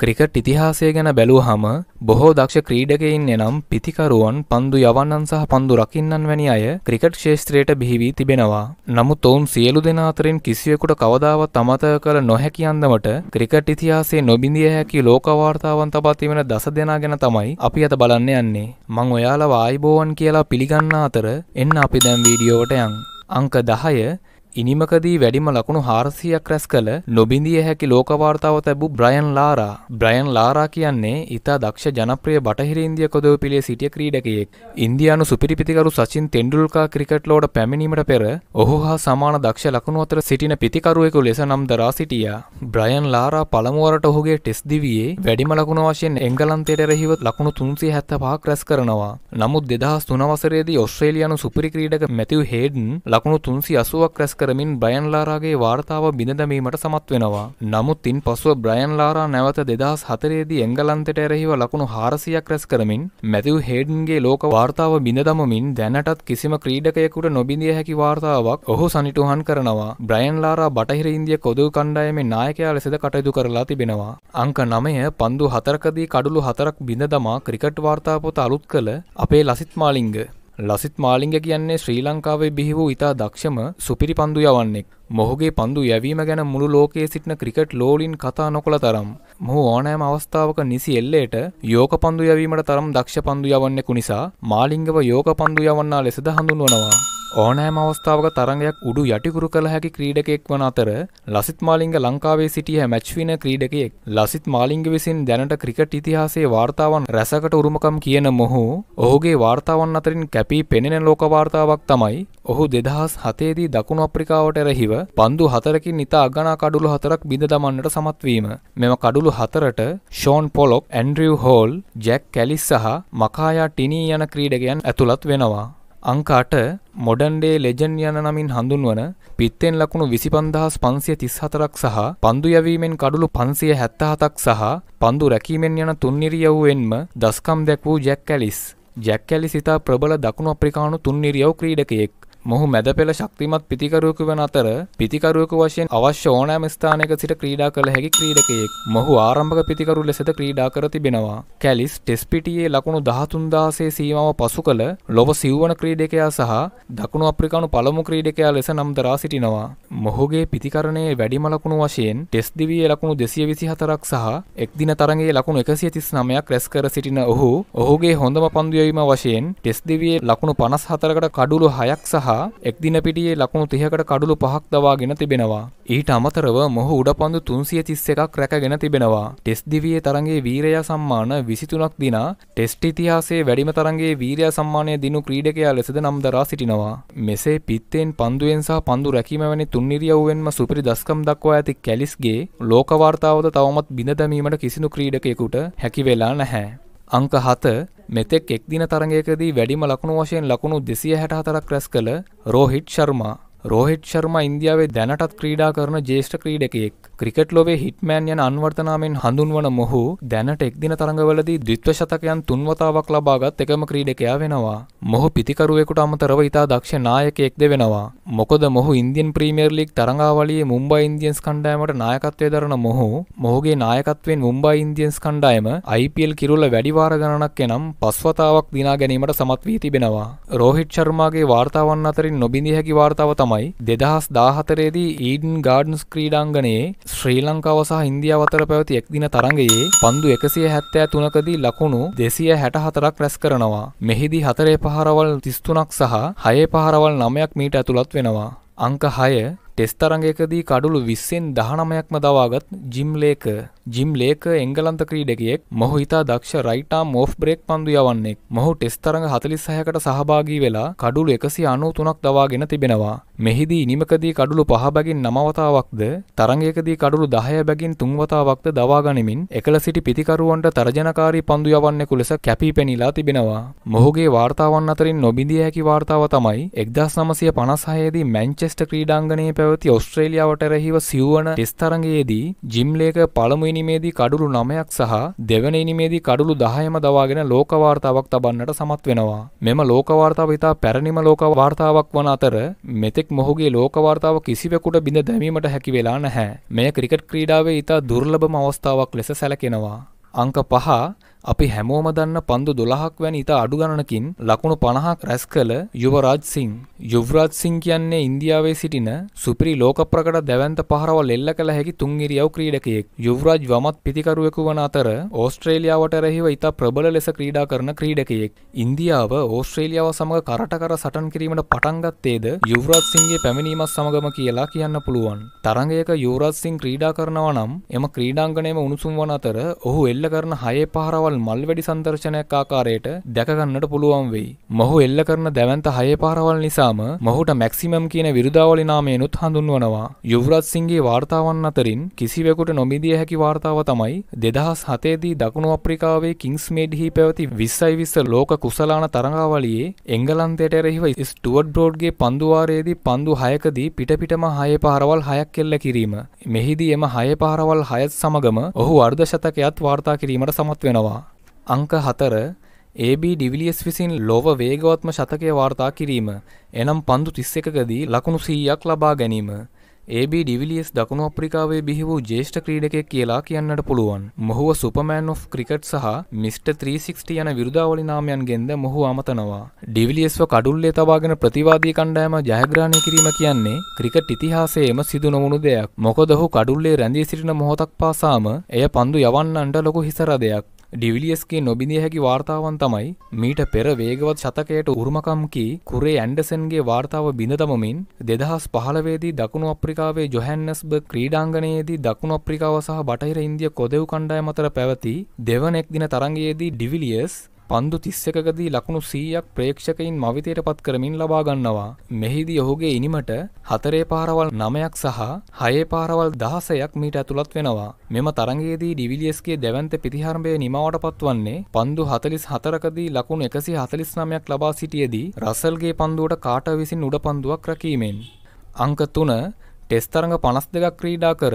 Cricket ඉතිහාසය ගැන බැලූහම බොහෝ දක්ෂ ක්‍රීඩකයින් එනම් පිතිකරුවන් පන්දු යවන්නන් සහ පන්දු රකින්නන් වැනි අය ක්‍රිකට් ශේෂත්‍රයට බිහිවී තිබෙනවා. නමුත් ඔවුන් සියලු දෙනා අතරින් කිසිවෙකුට කවදාවත් අමතක කළ නොහැකි අන්දමට ක්‍රිකට් ඉතිහාසයේ නොබිඳිය හැකි ලෝකවාර්තාවන් තබා තිබෙන දස දෙනා ගැන තමයි අපි අද බලන්න යන්නේ. මං ඔයාලව ආයිබෝවන් කියලා පිළිගන්න අතර එන්න අපි දැන් වීඩියෝවට යන්. අංක 10 ඉනිමකදී වැඩිම ලකුණු හාරසියක් රැස් කළ නොබිඳිය හැකි ලෝකවාර්තාව තැබූ බ්‍රයන් ලාරා. බ්‍රයන් ලාරා කියන්නේ ඉතා දක්ෂ ජනප්‍රිය බටහිර ඉන්දිය කොදව පිළේ සිටිය ක්‍රීඩකයෙක්. ඉන්දියානු සුපිරිපිතිකරු සචින් තෙන්ඩුල්කා ක්‍රිකට් ලෝට පැමිණීමට පෙර ඔහු හා සමාන දක්ෂ ලකුණු අතර සිටින පිතිකරුවෙකු ලෙස නම් දරා සිටියා. බ්‍රයන් ලාරා පළමුුවරට ඔහුගේ ටෙස් දිවියේ වැඩිම ලකුණ වශයෙන් එංගලන්තයට එරෙහිව ලකුණු තුන්සේ හැත්ත පහක් රැස් කරනවා. නමුත් දෙදහස් තුනවසරේදී ඔස්ට්‍රේලියනු සුපිරි ක්‍රීඩක මැතිව් හේඩන් ලකුණු තුන්සි අසුවක් රැස් කර කරමින් බ්‍රයන් ලාරාගේ වාර්තාව බිඳදමීමට සමත් වෙනවා. නමුත් ඉන් පසුව බ්‍රයන් ලාරා නැවත දෙදහස් හතරේදී එංගලන්තට එරෙහිව ලකුණු හාරසියක් රැස් කරමින් මැතිව් හේඩන්ගේ ලෝක වාර්තාව බිඳදමමින් දැනටත් කිසිම ක්‍රීඩකයකුට නොබිඳිය හැකි වාර්තාවක් ඔහු සනිටුහන් කරනවා. බ්‍රයන් ලාරා බටහිර ඉන්දිය කොදු කණ්ඩායමේ නායකයා ලෙසද කටයුතු කරලා තිබෙනවා. අංක නමය පන්දු හතරකදී කඩුළු හතරක් බිඳ දමා ක්‍රිකට් වාර්තාපොත අලුත් කළ අපේ ලසිත් මාලිංග ලසිත් මාලිංග කියන්නේ ශ්‍රී ලංකාවේ බිහි වූ ඉතා දක්ෂම සුපිරි පන්දු යවන්නෙක්. මොහුගේ පන්දු යැවීම ගැන මුළු ලෝකයේ සිටින ක්‍රිකට් ලෝලින් කතා නොකළ තරම්. මොහු ඕනෑම අවස්ථාවක නිසි එල්ලේට යෝක පන්දු යැවීමට තරම් දක්ෂ පන්දු යවන්නෙකු නිසා මාලිංගව යෝක පන්දු යවන්නා ලෙසද හඳුන්වනවා. ඕනෑම අවස්ථාවක තරඟයක් උඩු යටිකුරු කළ හැකි ක්‍රීඩකෙක් වන අතර ලසිත් මාලිංග ලංකාවේ සිටිය මැච්වින ක්‍රීඩකයෙක් ලසිත් මාලිංග විසින් දැනට ක්‍රිකට් ඉතිහාසයේ වාර්තාවන් රැසකට උරුමකම් කියන මොහු ඔහුගේ වාර්තාවන් අතරින් කැපී පෙනෙන ලෝක වාර්තාවක් තමයි ඔහු දෙදහස් හතේදී දකුණු අප්‍රිකාවට එරහිව පන්දු හතරකින් ඉතා අගනා කඩුළු හතරක් බිඳ දමන්නට සමත්වීම මෙම කඩුළු හතරට Shaun Pollock Andrew Hall Jacques Kallis සහ මකායා ටිනී යන ක්‍රීඩකයන් ඇතුළත් වෙනවා අංක 8 මොඩර්න් ඩේ ලෙජන්ඩ් යන නමින් හඳුන්වන පිත්තෙන් ලකුණු 25534ක් සහ පන්දු යැවීමෙන් කඩලු 577ක් සහ පන්දු රැකීමෙන් යන තුන් නිරියව්වෙන්ම දස්කම් දැක් වූ ජැක් කැලිස් ජැක් කැලිස් ඉතා ප්‍රබල දකුණු අප්‍රිකානු තුන් නිරියව් ක්‍රීඩකයෙක් මොහු මැද පෙළ ශක්තිමත් පිතිකරුවෙකු වන අතර පිතිකරුවෙකු වශයෙන් අවශ්‍ය ඕනෑම ස්ථානයක සිට ක්‍රීඩා කළ හැකි ක්‍රීඩකයෙක්. මොහු ආරම්භක පිතිකරු ලෙසද ක්‍රීඩා කර තිබෙනවා. කැලිස් ටෙස්ට් පිටියේ ලකුණු 13000සේ සීමාව පසු කළ ලොව සිව්වන ක්‍රීඩකයා සහ දකුණු ආප්‍රිකානු පළමු ක්‍රීඩකයා ලෙස නම් දරා සිටිනවා. මොහුගේ පිතිකරණයේ වැඩිම ලකුණු වශයෙන් ටෙස්ට් දිවියේ ලකුණු 224ක් සහ එක් දින තරඟයේ ලකුණු 139ක් රැස් කර සිටින ඔහු ඔහුගේ හොඳම පන්දු වශයෙන් ටෙස්ට් දිවියේ ලකුණු 54කට කඩුළු 6ක් සහ සහ එක්දින පිටියේ ලකුණු 30කට කඩළු 5ක් දවාගෙන තිබෙනවා. ඊට අමතරව මොහු උඩපන්දු 331ක් රැකගෙන තිබෙනවා. ටෙස්ට් දිවියේ තරඟයේ වීරයා සම්මාන 23ක් දිනා ටෙස්ට් ඉතිහාසයේ වැඩිම තරඟයේ වීරයා සම්මානය දිනු ක්‍රීඩකයා ලෙසද නම් දරා සිටිනවා. මෙසේ පිත්තෙන් පන්දුවෙන් සහ පන්දු රැකීම වැනි තුන්නිරියව්වෙන්ම සුපිරි දස්කම් දක්වා ඇති කැලිස්ගේ ලෝකවාර්තාවද තවමත් බිඳ දැමීමට කිසිදු ක්‍රීඩකයෙකුට හැකි වෙලා නැහැ. අංක 7 මෙතෙක් එක් දින තරගයකදී වැඩිම ලකුණු වශයෙන් ලකුණු 264ක් රැස් කළ රෝහිත් ශර්මා රෝහිට් ශර්ම ඉන්දියාවේ දැනටත් ක්‍රීඩා කරන ජේෂ්ඨ ක්‍රීඩකයෙක් ක්‍රිකට් ලොවේ හිට්මෑන් යන අන්වර්තනාමෙන් හඳුන්වන මොහු දැනට එක්දින තරඟවලදී ද්විත්ව ಶತකයන් තුන්වතාවක් ලබාගත් එකම ක්‍රීඩකයා වෙනවා. මොහු පිතිකරුවෙකුට අමතරව ඉතා දක්ෂ නායකයෙක්ද වෙනවා. මොකද මොහු ඉන්දියන් ප්‍රීමියර් ලීග් තරඟාවලියේ මුම්බයි ඉන්දියන්ස් කණ්ඩායමට නායකත්වය දරන මොහු මොහුගේ නායකත්වයෙන් මුම්බයි ඉන්දියන්ස් කණ්ඩායම IPL කිරුල වැඩි වාර ගණනක් එනම් පස් වතාවක් දිනා ගැනීමට සමත් වී තිබෙනවා. රෝහිට් ශර්මාගේ වාර්තාවන් අතරින් නොබිඳිය හැකි වාර්තාව තමයි තමයි දෙදහස් දාහතරේදී ඊඩන් ගාඩන්ස් ක්‍රීඩාංගනයේ ශ්‍රී ලංකාව සහ ඉන්දියාව අතර පැවති එක්දින තරඟයේ පන්දු එකසිය හැත්තෑ තුනකදී ලකුණු දෙසිය හැට හතරක් රැස් කරනවා. මෙහිදී හතරේ පහරවල් තිස්තුනක් සහ හයේ පහරවල් නමයක් මීට ඇතුළත් වෙනවා. අංක හය ටෙස්ත තරගයකදී කඩුළු 20න් 19ක්ම දවාගත් ජිම් ලේක ජිම් ලේක එංගලන්ත ක්‍රීඩකයෙක් මොහු ඉතා දක්ෂ රයිට් ආම් ඕෆ් බ්‍රේක් පන්දු යවන්නෙක්. මොහු ටෙස්ත තරඟ 46කට සහභාගී වෙලා කඩුළු 193ක් දවාගෙන තිබෙනවා. මෙහිදී ඉනිමකදී කඩුළු 5 බැගින් 9 වතාවක්ද තරගයකදී කඩුළු 10 බැගින් 3 වතාවක්ද දවා ගනිමින් එකල සිටි පිතිකරුවන්ට තරජනකාරී පන්දු යවන්නෙකු ලෙස කැපී පෙනීලා තිබෙනවා. මොහුගේ වාර්තාවන් අතරින් නොබිඳිය හැකි වාර්තාව තමයි 1956 දී මැන්චෙස්ටර් ක්‍රීඩාංගණයේ පැවැ පැවති ඔස්ට්‍රේලියාවට රැහිව සිව්වන ටෙස්ට් තරඟයේදී ජිම්ලේක පළමු ඉනිමේදී කඩුළු 9ක් සහ දෙවන ඉනිමේදී කඩුළු 10ම දවාගෙන ලෝක වාර්තාවක් තබන්නට සමත් වෙනවා. මෙම ලෝක වාර්තාව ඉතා පැරණිම ලෝක වාර්තාවක් වන අතර මෙතෙක් මොහුගේ ලෝක වාර්තාව කිසිවෙකුට බිඳ දැමීමට හැකි වෙලා නැහැ. මෙය ක්‍රිකට් ක්‍රීඩාවේ ඉතා දුර්ලභම අවස්ථාවක් ලෙස සැලකෙනවා. අංක පහ අපි හැමෝම දන්න පන්දු 12ක් වැනි ඉතා අඩු ගණනකින් ලකුණු 50ක් රැස් කළ යුවරාජ් සිං යුවරාජ් සිං කියන්නේ ඉන්දියාවේ සිටින සුපිරි ලෝක ප්‍රකට දැවැන්ත පහරවල් එල්ල කළ හැකි තුන් ඉරියව් ක්‍රීඩකයෙක්. යුවරාජ් වමත් පිතිකරුවෙකු වන අතර ඕස්ට්‍රේලියාවට රැහිව ඉතා ප්‍රබල ලෙස ක්‍රීඩා කරන ක්‍රීඩකයෙක්. ඉන්දියාව ඕස්ට්‍රේලියාව සමග කරට කර සටන් කිරීමට පටන් ගත්තේද යුවරාජ් සිංගේ පැමිණීමත් සමගම කියලා කියන්න පුළුවන්. තරඟයක යුවරාජ් සිං ක්‍රීඩා කරනවා නම් එම ක්‍රීඩාංගණයම උණුසුම් වන අතර ඔහු එල්ල කරන හයේ පහරවල් මල් වැඩි සංදර්ශනයක් ආකාරයට දැකගන්නට පුළුවන් වෙයි. මොහු එල්ල කරන දැවන්ත හය පාරවල් නිසාම මොහුට මැක්සිමම් කියන විරුදාවලි නාමයෙනුත් හඳුන්වනවා. යුවරජ් සිංගේ වාර්තාවන් අතරින් කිසිවෙකුට නොමිදිය හැකි වාර්තාව තමයි දෙදහස් හතේදී දකුණු අප්‍රිකාවේ කිංස් මේඩ්හි පැවති විස්සයි විස්ස ලෝක කුසලාන තරඟාවලියේ එංගලන්තයට එරෙහිව ස්ටුවඩ් බ්‍රෝඩ්ගේ පන්දුවාරයේදී පන්දු හයකදී පිටපිටම හය පාරවල් හයක් කෙල්ල කිරීම. මෙහිදී එම හය පාරවල් හයත් සමගම ඔහු අර්ධශතකයත් වාර්තා කිරීමට සමත් වෙනවා. අංක 4 AB ඩිවිලියස් විසින් ලොව වේගවත්ම ශතකය වාර්තා කිරීම එනම් පන්දු 31කදී ලකුණු 100ක් ලබා ගැනීම AB ඩිවිලියස් දකුණු අප්‍රිකාවේ බිහි වූ ජ්‍යෙෂ්ඨ ක්‍රීඩකයෙක් කියලා කියන්නට පුළුවන්. මොහුව සුපර්මෑන් ඔෆ් ක්‍රිකට් සහ මිස්ටර් 360 යන විරුදාවලි නාමයන්ගෙන්ද මොහු අමතනවා. ඩිවිලියස්ව කඩුල්ලේ තබාගෙන ප්‍රතිවාදී කණ්ඩායම ජයග්‍රහණය කිරීම කියන්නේ ක්‍රිකට් ඉතිහාසයේම සිදු නොවුණු දෙයක්. මොකද ඔහු කඩුල්ලේ රැඳී සිටින මොහොතක් පාසාම එය පන්දු යවන්නන්ට ලොකු හිසරදයක්. ඩිවිලියස්ගේ නොබිඳිය හැකි වාර්තාවන් තමයි මීට පෙර වේගවත් ශතකයට උරුමකම්කී කුරේ ඇන්ඩසන්ගේ වාර්තාව බිඳදමමින් දෙදහස් පහලවේදී දකුණු අප්‍රිකාවේ ජොහැන්නස්බ ක්‍රීඩාංගනයේදී දකුණු අප්‍රිකාව සහ බටහිර ඉන්දිය කොදෙව් කණ්ඩාය මතර පැවති දෙවනෙක් දින තරගයේදී ඩිවිලියස් පන්දු තිස්සකදී ලකුණු සීයක් ප්‍රේක්ෂකයින් මවිතයට පත් කරමින් ලබාගන්නවා. මෙහිදී ඔහුගේ ඉනිමට හතරේ පාරවල් නමයක් සහ හයේ පාරවල් දහසයක් මීට ඇතුළත් වෙනවා. මෙම තරගයේදී ඩිවිලියස්ගේ දැවන්ත පිතිහරඹය නිමාවට පත්වන්නේ පන්දු හතලිස් හතරකදී ලකුණු එකසි හතලිස් නමයක් ලබා සිටියදී රසල්ගේ පන්දුවට කාට විසින් උඩ පන්දුවක් රකීමෙන්. අංක තුන ටෙස් තරඟ පනස් දෙකක් ක්‍රීඩා කර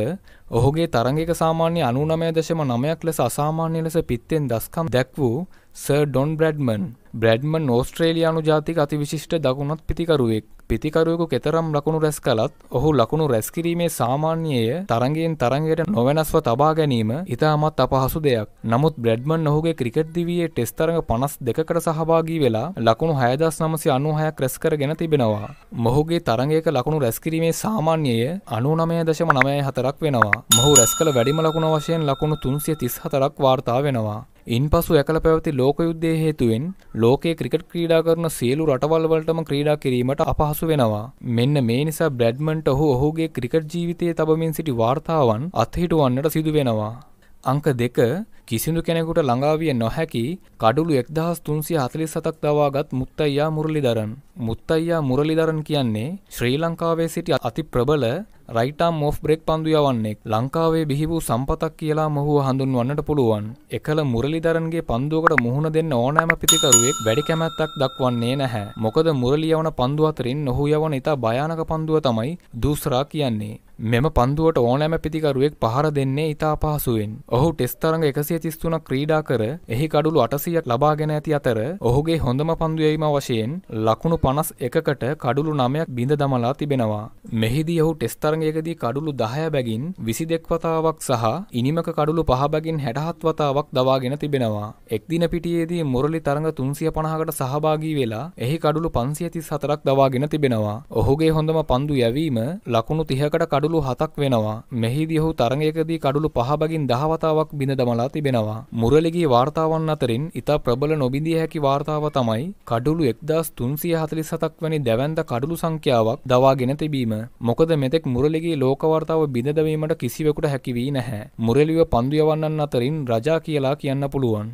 ඔහුගේ තරගක සාමාන්‍ය අනුනමය දශම නමයක් ලෙස අසාමාන්‍ය ලෙස පිත්තෙන් දස්කම් දැක් වූ ස ඩොන් බ්‍රඩ්මන් බ්‍රඩ්මන් නෝස්ට්‍රේලියයානු ජාතික අතිවිශිෂ්ට දකුණත් පිතිකරුවෙක් පිතිකරුවෙකු කෙතරම් ලකුණු රැස් කළත් ඔහු ලකුණු රැස්කිරීමේ සාමාන්‍යය තරගෙන් තරගයට නොවෙනස්ව තබා ගැනීම ඉතාමත් අපහසු දෙයක්. නමුත් බ්‍රඩ්මන් ඔහුගේ ක්‍රිකට් දිවියේ ටෙස් තරඟ පනස් දෙකට සහභාගී වෙලා ලකුණු හයදස් නමසි අනුහයක් රැස්කරගෙන තිබෙනවා. මොහුගේ තරගයක ලකුණු රැස්කිරීමේ සාමාන්‍යය අනුනමය දශම නමය හතරක් වෙනවා. මොහු රැස් කළ වැඩිම ලකුණ වශයෙන් ලකුණු තුන්සිය තිස් හතරක් වාර්තා වෙනවා. ඉන්පසු එකල පැවති ලෝක යුද්ධය හේතුවෙන් ලෝකයේ ක්‍රිකට් ක්‍රීඩා කරන සියලු රටවල් වලටම ක්‍රීඩා කිරීමට අපහසු වෙනවා. මෙන්න මේ නිසා බ්‍රැඩ්මන්ට ඔහු ඔහුගේ ක්‍රිකට් ජීවිතයේ තබමින් සිටි වාර්තාවන් අත්හිටුවන්නට සිදු වෙනවා. අංක 2 කිසිදු කෙනෙකුට ළඟාවිය නොහැකි කඩුළු 1347ක් දවාගත් මුත්තයියා මුරලිදරන්. මුත්තයියා මුරලිදරන් කියන්නේ ශ්‍රී ලංකාවේ සිටි අති ප්‍රබල රයිට් ආම් ඔෆ් බ්‍රේක් පන්දු යවන්නේ ලංකාවේ බිහි වූ සම්පතක් කියලා මොහුව හඳුන්වන්නට පුළුවන්. එකල මුරලිදරන්ගේ පන්දුවකට මුහුණ දෙන්න ඕනෑම පිතිකරුවෙක් වැඩි කැමැත්තක් දක්වන්නේ නැහැ. මොකද මුරලි යවන පන්දු අතරින් ඔහු යවන ඉතා භයානක පන්දුව තමයි දූස්රා කියන්නේ. මෙම පන්දුවට ඕනෑම පිතිකරුවෙක් පහර දෙන්නේ ඉතා පහසුවෙන්. ඔහු ටෙස් තරඟ 133ක් ක්‍රීඩා කර එහි කඩුළු 800ක් ලබාගෙන ඇති අතර ඔහුගේ හොඳම පන්දුවීම වශයෙන් ලකුණු 51කට කඩුළු 9ක් බිඳ දමලා තිබෙනවා. මෙහිදී ඔහු ටෙස් තරඟයකදී කඩුළු 10 බැගින් 22 වතාවක් සහ ඉනිමක කඩුළු 5 බැගින් 67 වතාවක් දවාගෙන තිබෙනවා. එක් දින පිටියේදී මුරලි තරඟ 350කට සහභාගී වෙලා එහි කඩුළු 534ක් දවාගෙන තිබෙනවා. ඔහුගේ හොඳම පන්දු යැවීම ලකුණු 30කට කඩුළු කඩුළු 7ක් වෙනවා. මෙහිදී ඔහු තරඟයකදී කඩුළු 5 බගින් 10 වතාවක් බිඳ දමලා තිබෙනවා. මුරලිගේ වාර්තාවන් අතරින් ඉතා ප්‍රබල නොබිඳිය හැකි වාර්තාව තමයි කඩුළු 1347ක් වැනි දැවැන්ත කඩුළු සංඛ්‍යාවක් දවාගෙන තිබීම. මොකද මෙතෙක් මුරලිගේ ලෝක වාර්තාව බිඳ දැමීමට කිසිවෙකුට හැකි වී නැහැ. මුරලිව පන්දු යවන්නන් අතරින් රජා කියලා කියන්න පුළුවන්.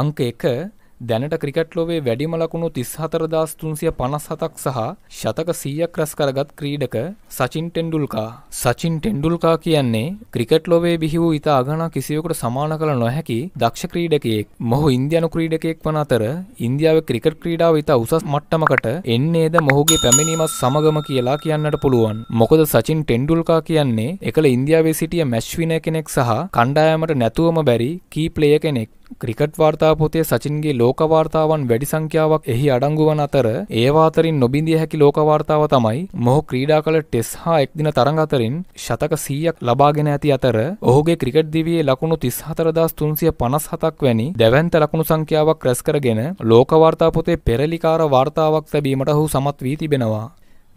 අංක 1 දැනට ක්‍රිකට් ලෝවේ වැඩිම ලකුණු 34357ක් සහ ශතක 100ක් රැස් කරගත් ක්‍රීඩක සචින් ටෙන්ඩුල්කා සචින් ටෙන්ඩුල්කා කියන්නේ ක්‍රිකට් ලෝවේ බිහි වූ ඉතා අගනා කිසිවෙකුට සමාන කළ නොහැකි දක්ෂ ක්‍රීඩකයෙක්. මොහු ඉන්දියානු ක්‍රීඩකයෙක් වන අතර ඉන්දියාවේ ක්‍රිකට් ක්‍රීඩාව ඉතා උසස් මට්ටමකට එන්නේද මොහුගේ පැමිණීමත් සමගම කියලා කියන්නට පුළුවන්. මොකද සචින් ටෙන්ඩුල්කා කියන්නේ එකල ඉන්දියාවේ සිටිය මැච්විනය කෙනෙක් සහ කණ්ඩායමට නැතුවම බැරි කී ප්ලේය කෙනෙක්. ක්‍රිකට් වාර්තාපොතේ සචින්ගේ ලෝකවාර්තාවන් වැඩි සංඛ්‍යාවක් එහි අඩංගුවන අතර ඒවා අතරින් නොබිඳිය හැකි ලෝකවාර්තාව තමයි මොහු ක්‍රීඩා කළ ටෙස් හා එක්දින තරඟ අතරින් ශතක සීයක් ලබාගෙන ඇති අතර ඔහුගේ ක්‍රිකට් දිවියේ ලකුණු තිස් හතරදස් තුන්සිය පනස් හතක් වැනි දැවන්ත ලකුණු සංඛ්‍යාවක් රැස් කරගෙන ලෝකවාර්තාපොතේ පෙරලිකාර වාර්තාවක් තැබීමට හු සමත් වී තිබෙනවා.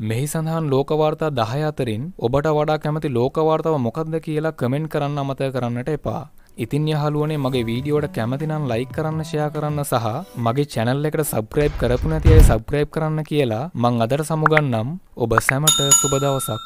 මෙහි සඳහන් ලෝකවාර්තා දහය අතරින් ඔබට වඩා කැමති ලෝකවාර්තාව මොකක්ද කියලා කමෙන්ට් කරන්න අමතක කරන්නට එපා. ඉතින් යහලුවනේ මගේ වීඩියෝට කැමතිනම් ලයි කරන්න ෂයා කරන්න සහ මගේ චැනල් එකට සබ්‍රයිබ් කරපු නැතියි සබ්‍රයිබ් කරන්න කියලා මං අදර සමුගන්නම් ඔබ සැමට සුබදවසක්